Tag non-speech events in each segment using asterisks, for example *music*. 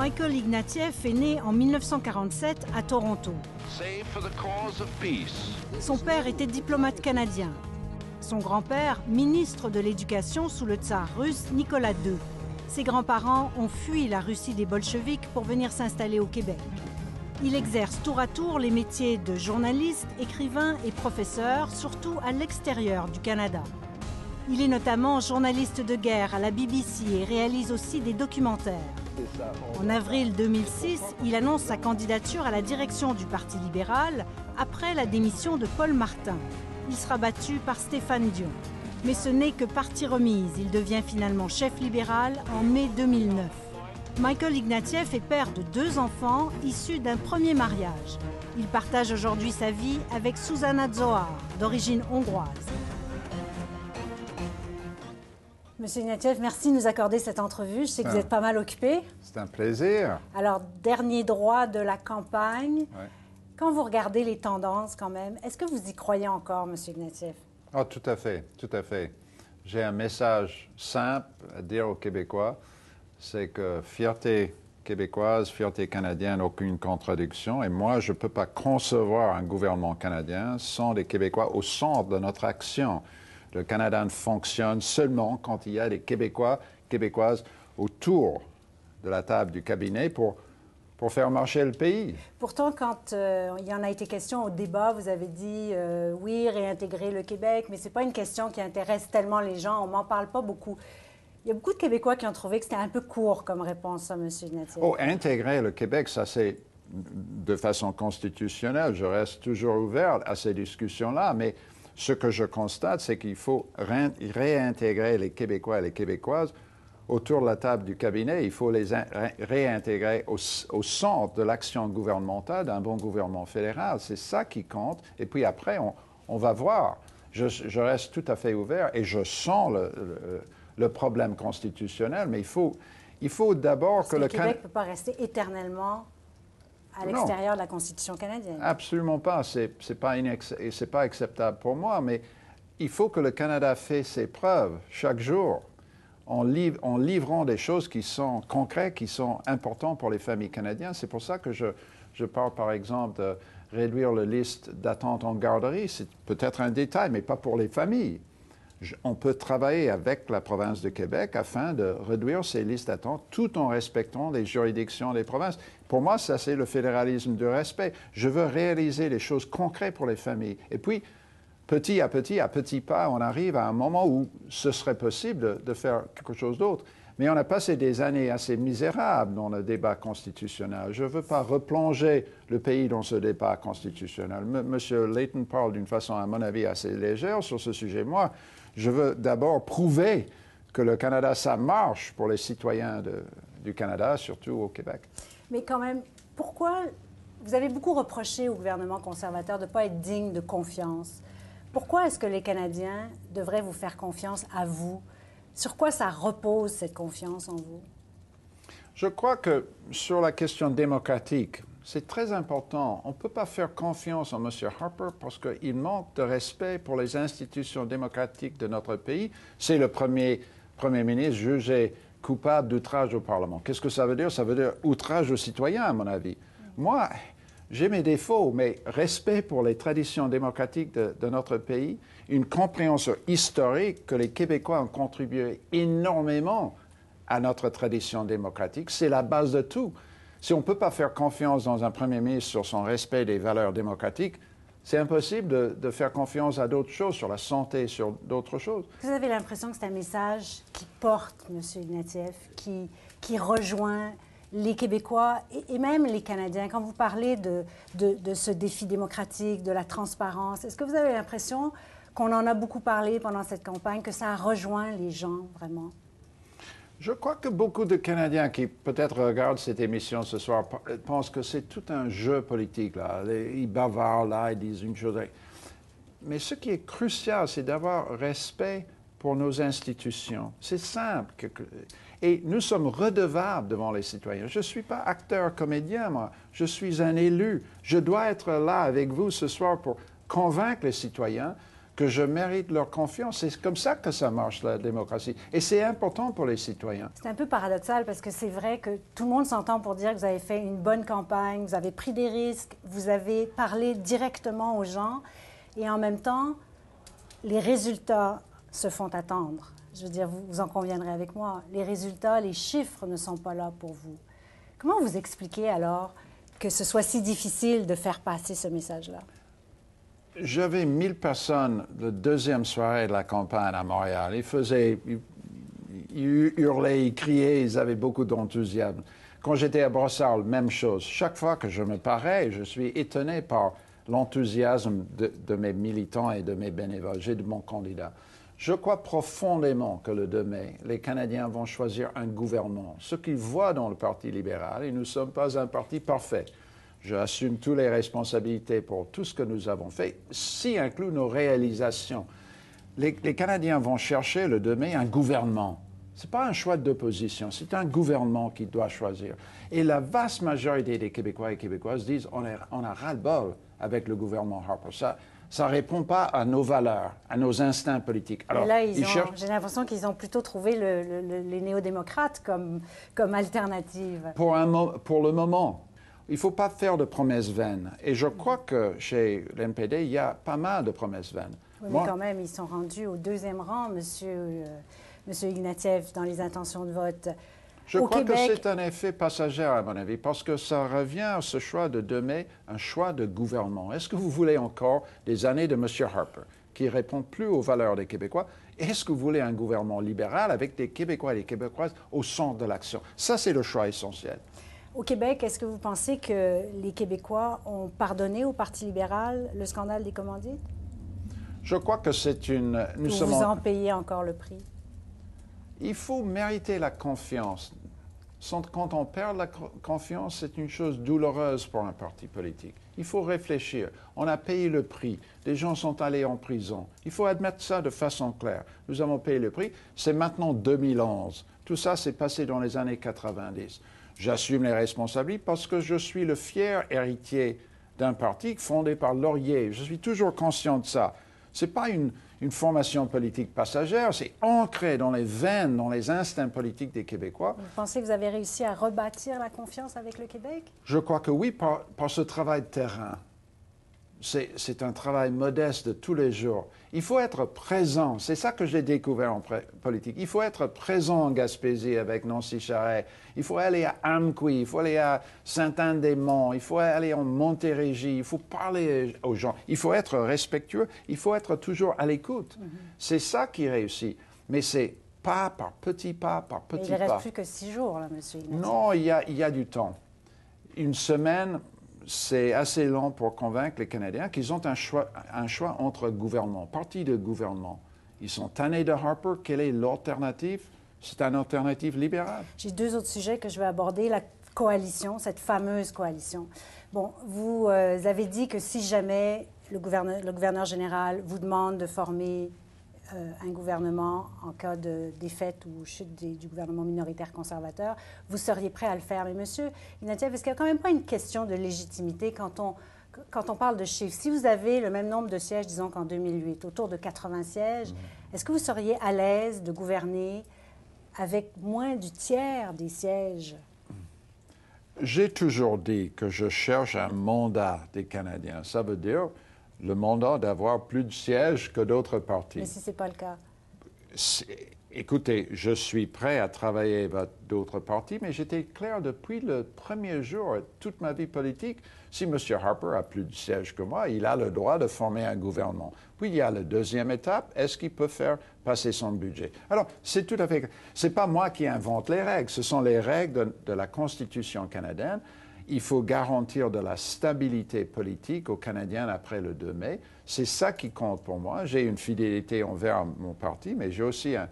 Michael Ignatieff est né en 1947 à Toronto. Son père était diplomate canadien. Son grand-père, ministre de l'Éducation sous le tsar russe Nicolas II. Ses grands-parents ont fui la Russie des bolcheviks pour venir s'installer au Québec. Il exerce tour à tour les métiers de journaliste, écrivain et professeur, surtout à l'extérieur du Canada. Il est notamment journaliste de guerre à la BBC et réalise aussi des documentaires. En avril 2006, il annonce sa candidature à la direction du Parti libéral après la démission de Paul Martin. Il sera battu par Stéphane Dion. Mais ce n'est que partie remise. Il devient finalement chef libéral en mai 2009. Michael Ignatieff est père de deux enfants issus d'un premier mariage. Il partage aujourd'hui sa vie avec Susanna Zohar, d'origine hongroise. Monsieur Ignatieff, merci de nous accorder cette entrevue. Je sais que vous ah. êtes pas mal occupé. C'est un plaisir. Alors, dernier droit de la campagne. Quand vous regardez les tendances quand même, est-ce que vous y croyez encore, Monsieur Ignatieff? Oh, tout à fait, tout à fait. J'ai un message simple à dire aux Québécois, c'est que fierté québécoise, fierté canadienne, aucune contradiction. Et moi, je ne peux pas concevoir un gouvernement canadien sans les Québécois au centre de notre action. Le Canada ne fonctionne seulement quand il y a des Québécois, Québécoises autour de la table du cabinet pour pour faire marcher le pays. Pourtant, quand euh, il y en a été question au débat, vous avez dit euh, oui, réintégrer le Québec, mais ce n'est pas une question qui intéresse tellement les gens, on m'en parle pas beaucoup. Il y a beaucoup de Québécois qui ont trouvé que c'était un peu court comme réponse à M. Oh, intégrer le Québec, ça c'est de façon constitutionnelle, je reste toujours ouvert à ces discussions-là, mais ce que je constate, c'est qu'il faut réintégrer les Québécois et les Québécoises autour de la table du cabinet. Il faut les réintégrer au, centre de l'action gouvernementale d'un bon gouvernement fédéral. C'est ça qui compte. Et puis après, on, va voir. Je, reste tout à fait ouvert et je sens le, problème constitutionnel, mais il faut, il faut d'abord que, que, le Québec ne peut pas rester éternellement à l'extérieur de la Constitution canadienne. Absolument pas. Ce n'est pas, pas acceptable pour moi, mais il faut que le Canada fasse ses preuves chaque jour en, en, livrant des choses qui sont concrètes, qui sont importantes pour les familles canadiennes. C'est pour ça que je, je, parle, par exemple, de réduire la liste d'attente en garderie. C'est peut-être un détail, mais pas pour les familles on peut travailler avec la province de Québec afin de réduire ces listes d'attente tout en respectant les juridictions des provinces. Pour moi, ça, c'est le fédéralisme de respect. Je veux réaliser les choses concrètes pour les familles. Et puis, petit à petit, à petits pas, on arrive à un moment où ce serait possible de, faire quelque chose d'autre. Mais on a passé des années assez misérables dans le débat constitutionnel. Je ne veux pas replonger le pays dans ce débat constitutionnel. M Monsieur Leighton parle d'une façon, à mon avis, assez légère sur ce sujet. Moi, je veux d'abord prouver que le Canada, ça marche pour les citoyens du Canada, surtout au Québec. Mais quand même, pourquoi vous avez beaucoup reproché au gouvernement conservateur de ne pas être digne de confiance. Pourquoi est-ce que les Canadiens devraient vous faire confiance à vous? Sur quoi ça repose cette confiance en vous? Je crois que sur la question démocratique, c'est très important. On ne peut pas faire confiance en M. Harper parce qu'il manque de respect pour les institutions démocratiques de notre pays. C'est le premier Premier ministre jugé coupable d'outrage au Parlement. Qu'est-ce que ça veut dire Ça veut dire outrage aux citoyens, à mon avis. Moi, j'ai mes défauts, mais respect pour les traditions démocratiques de, de, notre pays, une compréhension historique que les Québécois ont contribué énormément à notre tradition démocratique, c'est la base de tout. Si on ne peut pas faire confiance dans un Premier ministre sur son respect des valeurs démocratiques, c'est impossible de, faire confiance à d'autres choses, sur la santé, sur d'autres choses. Vous avez l'impression que c'est un message qui porte, M. Ignatieff, qui, rejoint les Québécois et, même les Canadiens. Quand vous parlez de, de ce défi démocratique, de la transparence, est-ce que vous avez l'impression qu'on en a beaucoup parlé pendant cette campagne, que ça a rejoint les gens vraiment? Je crois que beaucoup de Canadiens qui peut-être regardent cette émission ce soir pensent que c'est tout un jeu politique. Là. Ils bavardent là, ils disent une chose. Mais ce qui est crucial, c'est d'avoir respect pour nos institutions. C'est simple. et nous sommes redevables devant les citoyens. Je ne suis pas acteur, comédien, moi. Je suis un élu. Je dois être là avec vous ce soir pour convaincre les citoyens que je mérite leur confiance. C'est comme ça que ça marche, la démocratie. Et c'est important pour les citoyens. C'est un peu paradoxal parce que c'est vrai que tout le monde s'entend pour dire que vous avez fait une bonne campagne, vous avez pris des risques, vous avez parlé directement aux gens. Et en même temps, les résultats se font attendre. Je veux dire, vous, vous en conviendrez avec moi. Les résultats, les chiffres ne sont pas là pour vous. Comment vous expliquez alors que ce soit si difficile de faire passer ce message-là? j'avais 1000 personnes la deuxième soirée de la campagne à Montréal. Ils faisaient, ils, hurlaient, ils criaient, ils avaient beaucoup d'enthousiasme. Quand j'étais à Brossard, même chose. Chaque fois que je me parais, je suis étonné par l'enthousiasme de, mes militants et de mes bénévoles, et de mon candidat. Je crois profondément que le 2 mai, les Canadiens vont choisir un gouvernement. Ce qu'ils voient dans le Parti libéral, et nous ne sommes pas un parti parfait. J'assume toutes les responsabilités pour tout ce que nous avons fait, si inclut nos réalisations. Les, Canadiens vont chercher le 2 mai un gouvernement. Ce n'est pas un choix d'opposition, c'est un gouvernement qui doit choisir. Et la vaste majorité des Québécois et Québécoises disent on, a ras-le-bol avec le gouvernement Harper. Ça, ne répond pas à nos valeurs, à nos instincts politiques. Alors, là, j'ai l'impression qu'ils ont plutôt trouvé les néo-démocrates comme, alternative. Pour, pour le moment, il ne faut pas faire de promesses vaines. Et je crois que chez l'MPD il y a pas mal de promesses vaines. mais quand même, ils sont rendus au deuxième rang, monsieur, euh, Ignatieff, dans les intentions de vote. Je crois que c'est un effet passager, à mon avis, parce que ça revient à ce choix de demain, un choix de gouvernement. Est-ce que vous voulez encore des années de M. Harper, qui ne répond plus aux valeurs des Québécois? Est-ce que vous voulez un gouvernement libéral avec des Québécois et des Québécoises au centre de l'action? Ça, c'est le choix essentiel. Au Québec, est-ce que vous pensez que les Québécois ont pardonné au Parti libéral le scandale des commandites? Je crois que c'est une... Nous sommes... vous en payez encore le prix? Il faut mériter la confiance. Quand on perd la confiance, c'est une chose douloureuse pour un parti politique. Il faut réfléchir. On a payé le prix. Les gens sont allés en prison. Il faut admettre ça de façon claire. Nous avons payé le prix. C'est maintenant 2011. Tout ça s'est passé dans les années 90. J'assume les responsabilités parce que je suis le fier héritier d'un parti fondé par Laurier. Je suis toujours conscient de ça. Ce n'est pas une, une, formation politique passagère, c'est ancré dans les veines, dans les instincts politiques des Québécois. Vous pensez que vous avez réussi à rebâtir la confiance avec le Québec Je crois que oui, par ce travail de terrain c'est un travail modeste de tous les jours. Il faut être présent. C'est ça que j'ai découvert en politique. Il faut être présent en Gaspésie avec Nancy Charret. Il faut aller à Amqui. Il faut aller à Saint-Anne-des-Monts. Il faut aller en Montérégie. Il faut parler aux gens. Il faut être respectueux. Il faut être toujours à l'écoute. Mhm. C'est ça qui réussit. Mais c'est pas par petit pas, par petit pas. il ne reste plus que six jours, là, monsieur. Non, il y a du temps. Une semaine, c'est assez long pour convaincre les Canadiens qu'ils ont un choix, entre gouvernement, parti de gouvernement. Ils sont tannés de Harper. Quelle est l'alternative C'est une alternative libérale. J'ai deux autres sujets que je vais aborder. La coalition, cette fameuse coalition. Bon, vous euh, avez dit que si jamais le gouverneur général vous demande de former euh, un gouvernement en cas de défaite ou chute du gouvernement minoritaire conservateur, vous seriez prêt à le faire. Mais monsieur Inatiev, est-ce qu'il n'y a quand même pas une question de légitimité quand on, quand on parle de chiffres? Si vous avez le même nombre de sièges, disons qu'en 2008, autour de 80 sièges, est-ce que vous seriez à l'aise de gouverner avec moins du tiers des sièges? J'ai toujours dit que je cherche un mandat des Canadiens. Ça veut dire le mandat d'avoir plus de sièges que d'autres partis. Mais si ce n'est pas le cas Écoutez, je suis prêt à travailler avec d'autres partis, mais j'étais clair depuis le premier jour de toute ma vie politique, si M. Harper a plus de sièges que moi, il a le droit de former un gouvernement. Puis il y a la deuxième étape, est-ce qu'il peut faire passer son budget Alors, c'est tout à fait... C'est pas moi qui invente les règles, ce sont les règles de la Constitution canadienne il faut garantir de la stabilité politique aux Canadiens après le 2 mai. C'est ça qui compte pour moi. J'ai une fidélité envers mon parti, mais j'ai aussi un,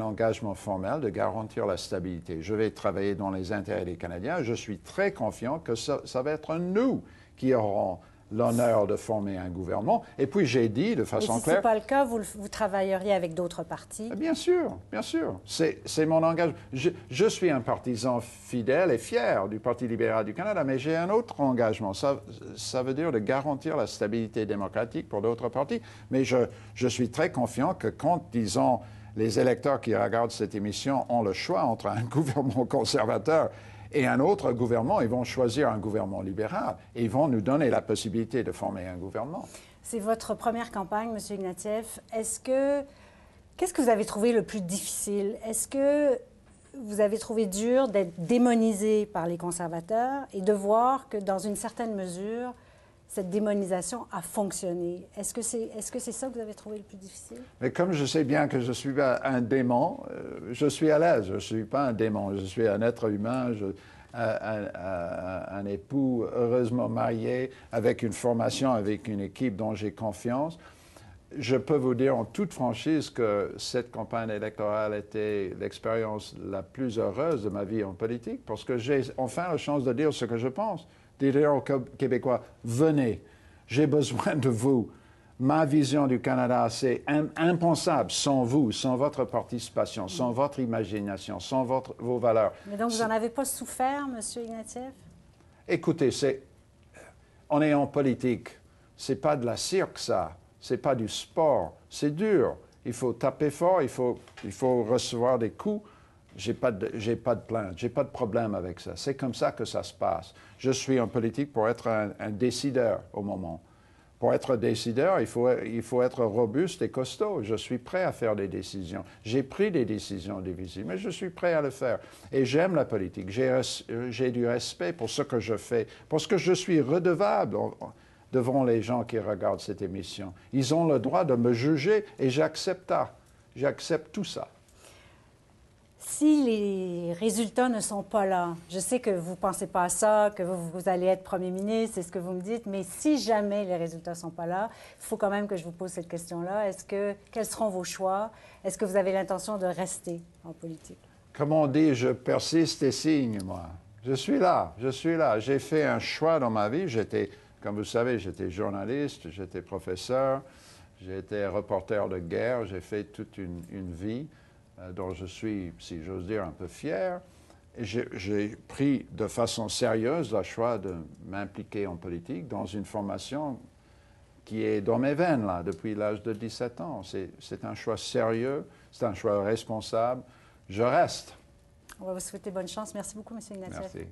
engagement formel de garantir la stabilité. Je vais travailler dans les intérêts des Canadiens. Je suis très confiant que ça, ça va être nous qui aurons l'honneur de former un gouvernement. Et puis j'ai dit de façon claire. Si ce n'est pas le cas, vous, travailleriez avec d'autres partis ah, Bien sûr, bien sûr. C'est mon engagement. Je, je, suis un partisan fidèle et fier du Parti libéral du Canada, mais j'ai un autre engagement. Ça, ça veut dire de garantir la stabilité démocratique pour d'autres partis. Mais je, je suis très confiant que quand, disons, les électeurs qui regardent cette émission ont le choix entre un *laughs* gouvernement conservateur et un autre gouvernement, ils vont choisir un gouvernement libéral et ils vont nous donner la possibilité de former un gouvernement. C'est votre première campagne, M. Ignatieff. Est-ce que. Qu'est-ce que vous avez trouvé le plus difficile? Est-ce que vous avez trouvé dur d'être démonisé par les conservateurs et de voir que, dans une certaine mesure, cette démonisation a fonctionné. Est-ce que c'est est -ce c'est ça que vous avez trouvé le plus difficile? Mais comme je sais bien que je suis un démon, euh, je suis à l'aise. Je ne suis pas un démon, je suis un être humain, un, un, époux heureusement marié, avec une formation, avec une équipe dont j'ai confiance. Je peux vous dire en toute franchise que cette campagne électorale était l'expérience la plus heureuse de ma vie en politique parce que j'ai enfin la chance de dire ce que je pense dire aux Québécois, venez, j'ai besoin de vous. Ma vision du Canada, c'est impensable sans vous, sans votre participation, sans votre imagination, sans votre, vos valeurs. Mais donc, vous n'en avez pas souffert, M. Ignatieff? Écoutez, c'est... on est en politique. C'est pas de la cirque, ça. C'est pas du sport. C'est dur. Il faut taper fort, il faut, il faut recevoir des coups. J'ai pas pas de plainte, n'ai pas de problème avec ça. C'est comme ça que ça se passe. Je suis en politique pour être un, décideur au moment. Pour être décideur, il faut, il faut être robuste et costaud. Je suis prêt à faire des décisions. J'ai pris des décisions difficiles, mais je suis prêt à le faire. Et j'aime la politique. J'ai, euh, j'ai du respect pour ce que je fais, parce que je suis redevable devant les gens qui regardent cette émission. Ils ont le droit de me juger et j'accepte, j'accepte tout ça si les résultats ne sont pas là, je sais que vous ne pensez pas à ça, que vous, allez être Premier ministre, c'est ce que vous me dites, mais si jamais les résultats ne sont pas là, il faut quand même que je vous pose cette question-là. Est-ce que, quels seront vos choix? Est-ce que vous avez l'intention de rester en politique? Comme on dit, je persiste et signe, moi. Je suis là, je suis là. J'ai fait un choix dans ma vie. J'étais, comme vous savez, j'étais journaliste, j'étais professeur, j'étais reporter de guerre, j'ai fait toute une vie. Euh, dont je suis, si j'ose dire, un peu fier, j'ai pris de façon sérieuse le choix de m'impliquer en politique dans une formation qui est dans mes veines, là, depuis l'âge de 17 ans. C'est un choix sérieux, c'est un choix responsable. Je reste. On va vous souhaiter bonne chance. Merci beaucoup, M. Ignatieff. Merci.